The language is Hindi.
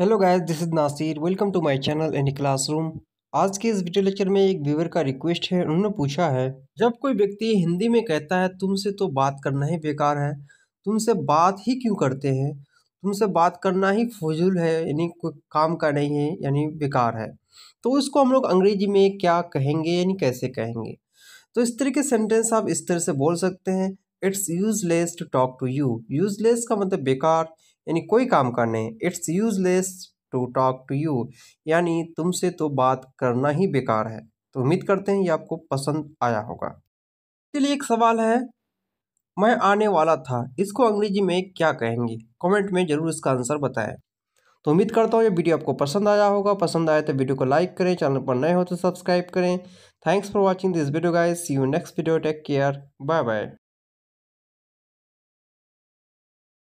hello guys this is Nasir welcome to my channel any classroom आज के इस वीडियो लेक्चर में एक व्यूवर का रिक्वेस्ट है उन्होंने पूछा है जब कोई व्यक्ति हिंदी में कहता है तुमसे तो बात करना ही बेकार है तुमसे बात ही क्यों करते हैं तुमसे बात करना ही फजूल है यानी कोई काम का नहीं है यानी बेकार है तो उसको हम लोग अंग्रेजी में क्या कहेंगे यानी कैसे कहेंगे तो इस तरह के सेंटेंस आप इस तरह से बोल सकते हैं it's useless to talk to you useless का मतलब बेकार यानी कोई काम का नहीं it's useless to talk to you यानी तुमसे तो बात करना ही बेकार है तो उम्मीद करते हैं ये आपको पसंद आया होगा चलिए एक सवाल है मैं आने वाला था इसको अंग्रेजी में क्या कहेंगे कमेंट में ज़रूर इसका आंसर बताएं तो उम्मीद करता हूँ ये वीडियो आपको पसंद आया होगा पसंद आए तो वीडियो को लाइक करें चैनल पर नए हो तो सब्सक्राइब करें thanks for watching this video guys see you next video take care bye bye